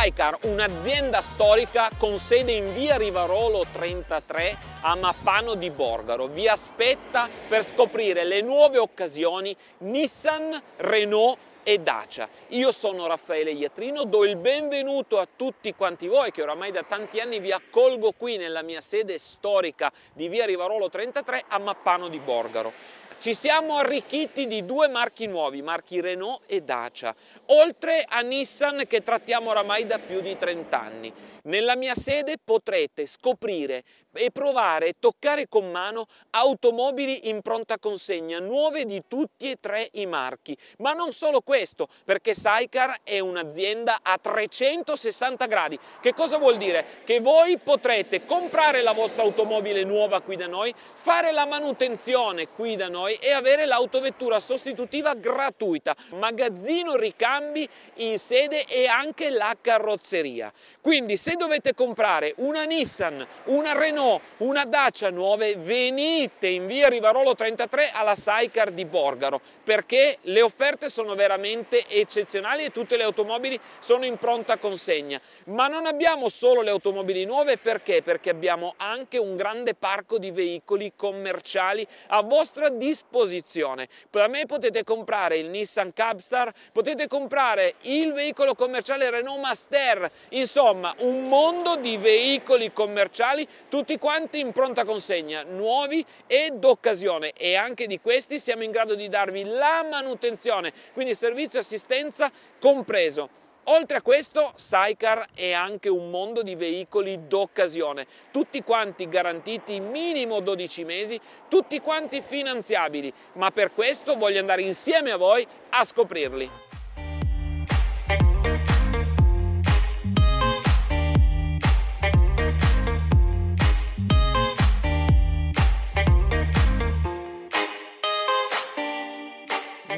Saicar, un'azienda storica con sede in via Rivarolo 33 a Mappano di Borgaro, vi aspetta per scoprire le nuove occasioni Nissan, Renault e Dacia. Io sono Raffaele Iatrino, do il benvenuto a tutti quanti voi che oramai da tanti anni vi accolgo qui nella mia sede storica di via Rivarolo 33 a Mappano di Borgaro. Ci siamo arricchiti di due marchi nuovi, marchi Renault e Dacia, oltre a Nissan che trattiamo oramai da più di 30 anni. Nella mia sede potrete scoprire e provare e toccare con mano automobili in pronta consegna, nuove di tutti e tre i marchi. Ma non solo questo, perché Saicar è un'azienda a 360 gradi. Che cosa vuol dire? Che voi potrete comprare la vostra automobile nuova qui da noi, fare la manutenzione qui da noi e avere l'autovettura sostitutiva gratuita, magazzino ricambi in sede e anche la carrozzeria. Quindi se dovete comprare una Nissan, una Renault, Torino, una Dacia 9, venite in via Rivarolo 33 alla Saicar di Borgaro, perché le offerte sono veramente eccezionali e tutte le automobili sono in pronta consegna. Ma non abbiamo solo le automobili nuove, perché? Perché abbiamo anche un grande parco di veicoli commerciali a vostra disposizione. Per me potete comprare il Nissan Cabstar, potete comprare il veicolo commerciale Renault Master, insomma un mondo di veicoli commerciali, tutti tutti quanti in pronta consegna, nuovi e d'occasione e anche di questi siamo in grado di darvi la manutenzione, quindi servizio e assistenza compreso. Oltre a questo, Sidecar è anche un mondo di veicoli d'occasione, tutti quanti garantiti minimo 12 mesi, tutti quanti finanziabili, ma per questo voglio andare insieme a voi a scoprirli.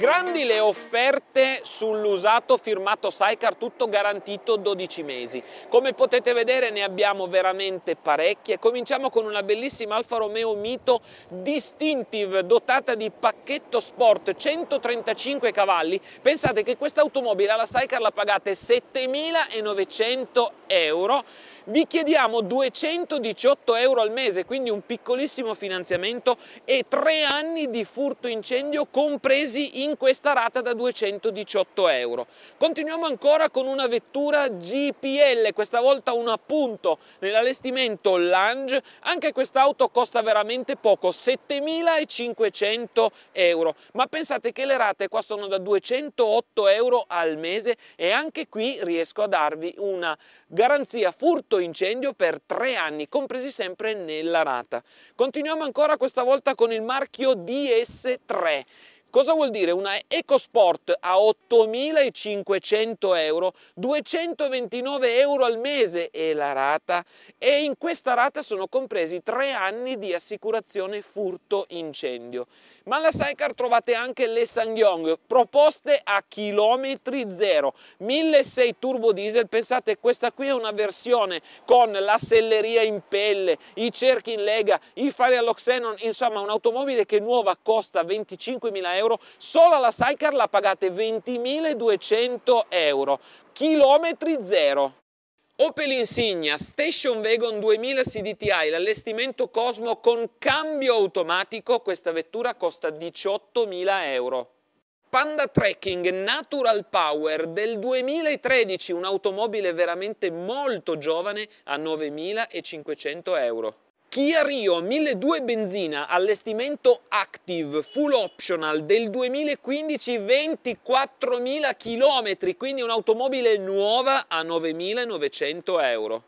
Grandi le offerte sull'usato firmato Saicar, tutto garantito 12 mesi. Come potete vedere ne abbiamo veramente parecchie. Cominciamo con una bellissima Alfa Romeo Mito Distinctive dotata di pacchetto sport 135 cavalli. Pensate che questa automobile alla Saicar la pagate 7.900 euro vi chiediamo 218 euro al mese, quindi un piccolissimo finanziamento e tre anni di furto incendio compresi in questa rata da 218 euro. Continuiamo ancora con una vettura GPL, questa volta un appunto nell'allestimento Lange, anche quest'auto costa veramente poco, 7.500 euro, ma pensate che le rate qua sono da 208 euro al mese e anche qui riesco a darvi una garanzia furto sotto incendio per tre anni, compresi sempre nella rata. Continuiamo ancora questa volta con il marchio DS3. Cosa vuol dire? Una EcoSport a 8.500 euro, 229 euro al mese è la rata e in questa rata sono compresi tre anni di assicurazione furto-incendio. Ma alla Sidecar trovate anche le Sangyong, proposte a chilometri zero, 1.600 turbo diesel, pensate questa qui è una versione con la selleria in pelle, i cerchi in lega, i fari Xenon, insomma un'automobile che nuova costa 25.000 euro euro, solo alla Sidecar la pagate 20.200 euro, chilometri zero. Opel Insignia Station Wagon 2000 CDTI, l'allestimento Cosmo con cambio automatico, questa vettura costa 18.000 euro. Panda Trekking Natural Power del 2013, un'automobile veramente molto giovane a 9.500 euro. Kia Rio 1200 benzina allestimento active full optional del 2015 24.000 km, quindi un'automobile nuova a 9.900 euro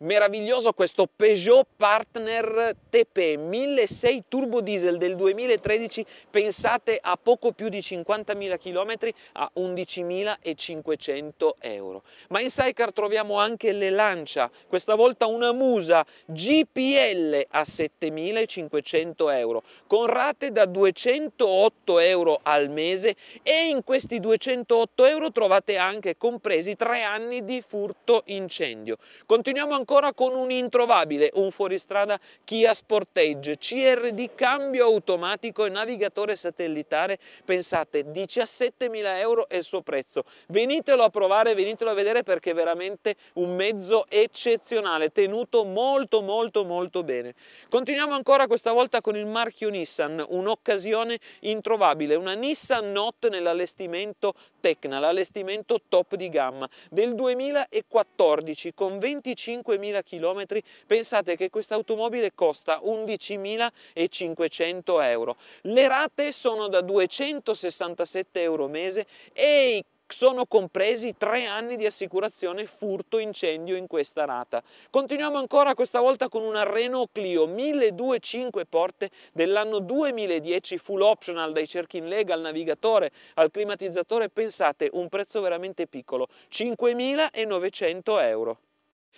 meraviglioso questo Peugeot Partner TP 1.6 turbo diesel del 2013 pensate a poco più di 50.000 km a 11.500 euro ma in Sidecar troviamo anche le Lancia questa volta una Musa GPL a 7.500 euro con rate da 208 euro al mese e in questi 208 euro trovate anche compresi tre anni di furto incendio continuiamo ancora ancora con un introvabile, un fuoristrada Kia Sportage, CRD cambio automatico e navigatore satellitare, pensate 17.000 euro è il suo prezzo, venitelo a provare, venitelo a vedere perché è veramente un mezzo eccezionale, tenuto molto molto molto bene. Continuiamo ancora questa volta con il marchio Nissan, un'occasione introvabile, una Nissan Note nell'allestimento Tecna, l'allestimento top di gamma del 2014 con 25.000 km, pensate che questa automobile costa 11.500 euro. Le rate sono da 267 euro mese e i sono compresi tre anni di assicurazione furto incendio in questa rata. Continuiamo ancora questa volta con una Renault Clio 1205 porte dell'anno 2010 full optional dai cerchi in lega al navigatore al climatizzatore pensate un prezzo veramente piccolo 5.900 euro.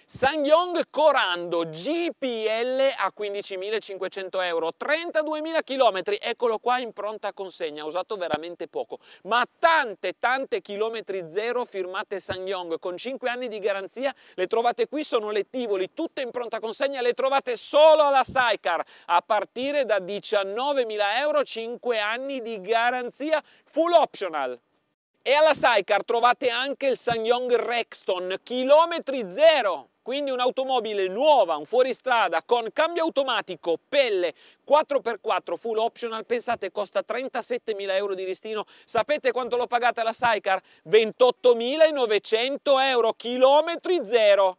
Sangyong Corando GPL a 15.500 euro, 32.000 km, eccolo qua in pronta consegna, usato veramente poco, ma tante tante chilometri zero firmate Sangyong con 5 anni di garanzia, le trovate qui, sono le Tivoli, tutte in pronta consegna, le trovate solo alla Saicar, a partire da 19.000 euro, 5 anni di garanzia, full optional. E alla Saicar trovate anche il Sanyong Rexton, chilometri zero, quindi un'automobile nuova, un fuoristrada con cambio automatico, pelle, 4x4 full optional, pensate costa 37.000 euro di listino, sapete quanto l'ho pagata la Saicar? 28.900 euro, chilometri zero.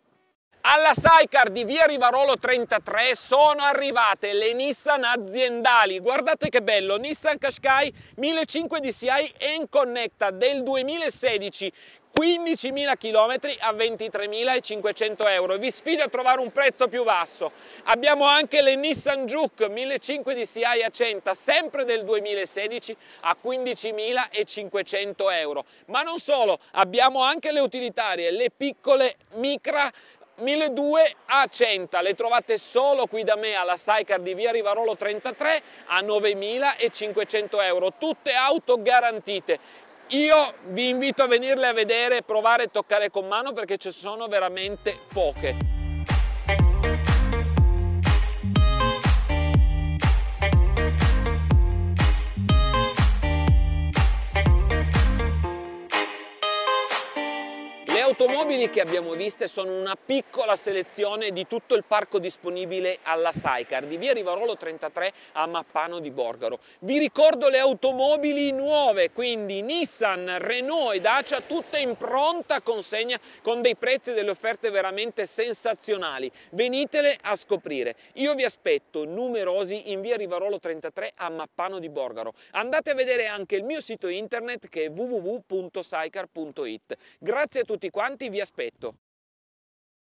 Alla Saicar di via Rivarolo 33 sono arrivate le Nissan aziendali. Guardate che bello, Nissan Qashqai 1500 DCI N-Connecta del 2016 15.000 km a 23.500 euro. Vi sfido a trovare un prezzo più basso. Abbiamo anche le Nissan Juke 1500 DCI a 100, sempre del 2016, a 15.500 euro. Ma non solo, abbiamo anche le utilitarie, le piccole micra 1200 a 100, le trovate solo qui da me alla Saicar di via Rivarolo 33 a 9.500 euro, tutte auto garantite. Io vi invito a venirle a vedere, provare e toccare con mano perché ci sono veramente poche. automobili che abbiamo viste sono una piccola selezione di tutto il parco disponibile alla SAICAR di via Rivarolo 33 a Mappano di Borgaro. Vi ricordo le automobili nuove, quindi Nissan, Renault e Dacia, tutte in pronta consegna con dei prezzi e delle offerte veramente sensazionali. Venitele a scoprire. Io vi aspetto numerosi in via Rivarolo 33 a Mappano di Borgaro. Andate a vedere anche il mio sito internet che è www.saicar.it. Grazie a tutti quanti avanti vi aspetto.